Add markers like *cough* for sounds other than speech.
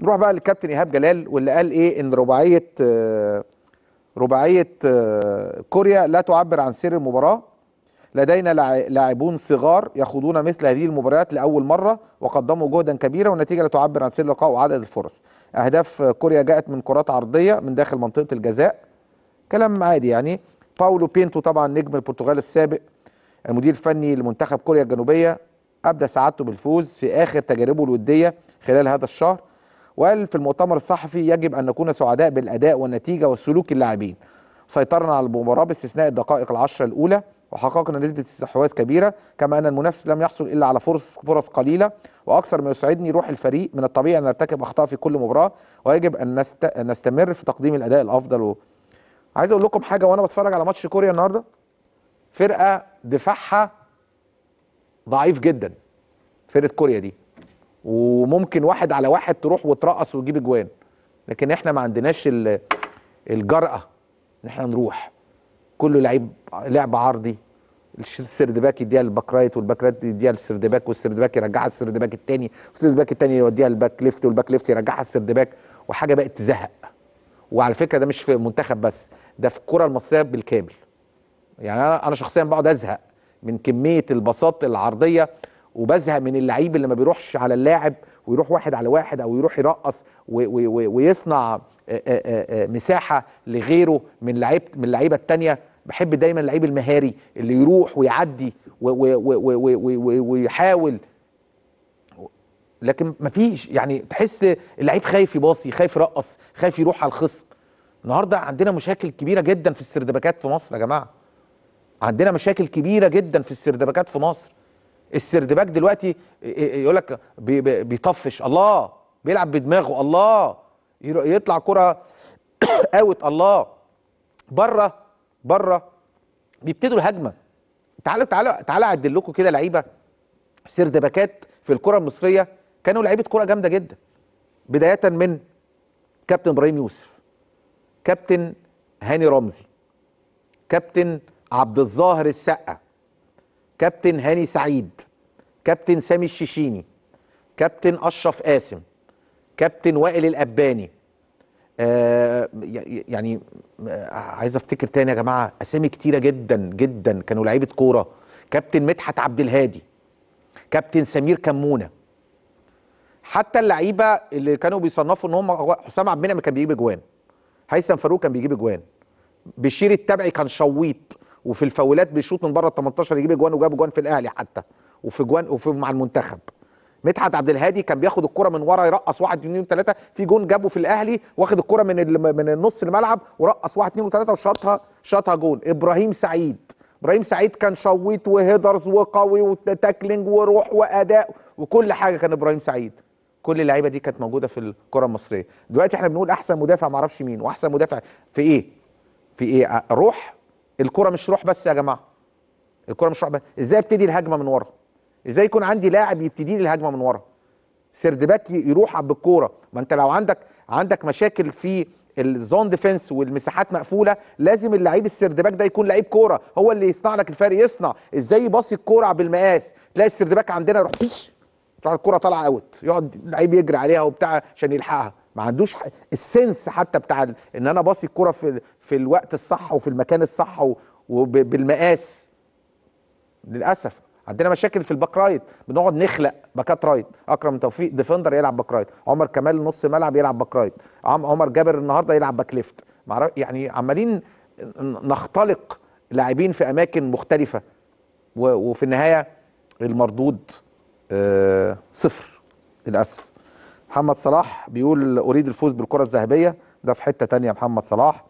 نروح بقى للكابتن ايهاب جلال واللي قال ايه ان رباعيه آه، رباعيه آه، كوريا لا تعبر عن سير المباراه لدينا لاعبون صغار يخوضون مثل هذه المباريات لاول مره وقدموا جهدا كبيرا والنتيجه لا تعبر عن سير اللقاء وعدد الفرص اهداف كوريا جاءت من كرات عرضيه من داخل منطقه الجزاء كلام عادي يعني باولو بينتو طبعا نجم البرتغال السابق المدير الفني لمنتخب كوريا الجنوبيه ابدى سعادته بالفوز في اخر تجاربه الوديه خلال هذا الشهر وقال في المؤتمر الصحفي يجب أن نكون سعداء بالأداء والنتيجة والسلوك اللاعبين سيطرنا على المباراة باستثناء الدقائق العشرة الأولى وحققنا نسبة استحواذ كبيرة كما أن المنافس لم يحصل إلا على فرص فرص قليلة وأكثر ما يسعدني روح الفريق من الطبيعي أن نرتكب أخطاء في كل مباراة ويجب أن نست... نستمر في تقديم الأداء الأفضل و... عايز أقول لكم حاجة وأنا بتفرج على ماتش كوريا النهاردة فرقة دفاعها ضعيف جدا فرقة كوريا دي وممكن واحد على واحد تروح وترقص وتجيب اجوان لكن احنا ما عندناش الجرأه ان احنا نروح كله لعيب لعب عرضي السردباك يديها للباك والباك يديها للسردباك والسردباك يرجعها الثاني التاني والسردباك الثاني يوديها للباك ليفت والباك ليفت يرجعها باك وحاجه بقت تزهق وعلى فكره ده مش في منتخب بس ده في الكره المصريه بالكامل يعني انا انا شخصيا بقعد ازهق من كميه البساط العرضيه وبزهق من اللعيب اللي ما بيروحش على اللاعب ويروح واحد على واحد او يروح يرقص ويصنع آه، آه، آه، مساحه لغيره من لعيب من اللعيبه الثانيه بحب دايما اللعيب المهاري اللي يروح ويعدي ويحاول لكن مفيش يعني تحس اللعيب خايف يباصي خايف يرقص خايف يروح على الخصم النهارده عندنا مشاكل كبيره جدا في السردباكات في مصر يا جماعه عندنا مشاكل كبيره جدا في السردباكات في مصر السردباك دلوقتي إيه، إيه، إيه، يقول لك بيطفش الله بيلعب بدماغه الله يطلع كره *coughs* اوت الله بره بره بيبتدوا الهجمه تعالوا تعالوا تعالوا اعدل لكم كده لعيبه سردباكات في الكره المصريه كانوا لعيبه كره جامده جدا بدايه من كابتن ابراهيم يوسف كابتن هاني رمزي كابتن عبد الظاهر السقا كابتن هاني سعيد كابتن سامي الشيشيني كابتن اشرف قاسم كابتن وائل الاباني آه يعني آه عايز افتكر تاني يا جماعه اسامي كتيره جدا جدا كانوا لعيبه كوره كابتن مدحت عبد الهادي كابتن سمير كمونه حتى اللعيبه اللي كانوا بيصنفوا ان هم حسام عبد المنعم كان بيجيب اجوان هيثم فاروق كان بيجيب اجوان بشير التبعي كان شويط وفي الفاولات بيشوط من بره ال 18 يجيب اجوان وجاب اجوان في الاهلي حتى وفي جوان وفي مع المنتخب مدحت عبد الهادي كان بياخد الكره من ورا يرقص واحد اثنين ثلاثه في جون جابه في الاهلي واخد الكره من من النص الملعب ورقص واحد اثنين وثلاثه وشاطها شاطها جون ابراهيم سعيد ابراهيم سعيد كان شويت وهيدرز وقوي وتاكلينج وروح واداء وكل حاجه كان ابراهيم سعيد كل اللعيبه دي كانت موجوده في الكره المصريه دلوقتي احنا بنقول احسن مدافع معرفش مين واحسن مدافع في ايه في ايه روح الكره مش روح بس يا جماعه الكره مش روح بس ازاي ابتدي الهجمه من ورا ازاي يكون عندي لاعب يبتدي لي الهجمه من ورا سيرد باك يروح بالكوره ما انت لو عندك عندك مشاكل في الزون ديفنس والمساحات مقفوله لازم اللعيب باك ده يكون لعيب كوره هو اللي يصنع لك الفارق يصنع ازاي يباصي الكوره بالمقاس تلاقي باك عندنا يروح فيش تروح الكوره طالعه اوت يقعد اللعيب يجري عليها وبتاع عشان يلحقها ما عندوش السنس حتى بتاع ان انا باصي الكوره في في الوقت الصح وفي المكان الصح وبالمقاس للاسف عندنا مشاكل في الباك رايت بنقعد نخلق باكات رايت اكرم توفيق ديفندر يلعب باك رايت عمر كمال نص ملعب يلعب باك رايت عمر جابر النهارده يلعب باك ليفت يعني عمالين نختلق لاعبين في اماكن مختلفه وفي النهايه المردود آه صفر للاسف محمد صلاح بيقول اريد الفوز بالكره الذهبيه ده في حته تانية محمد صلاح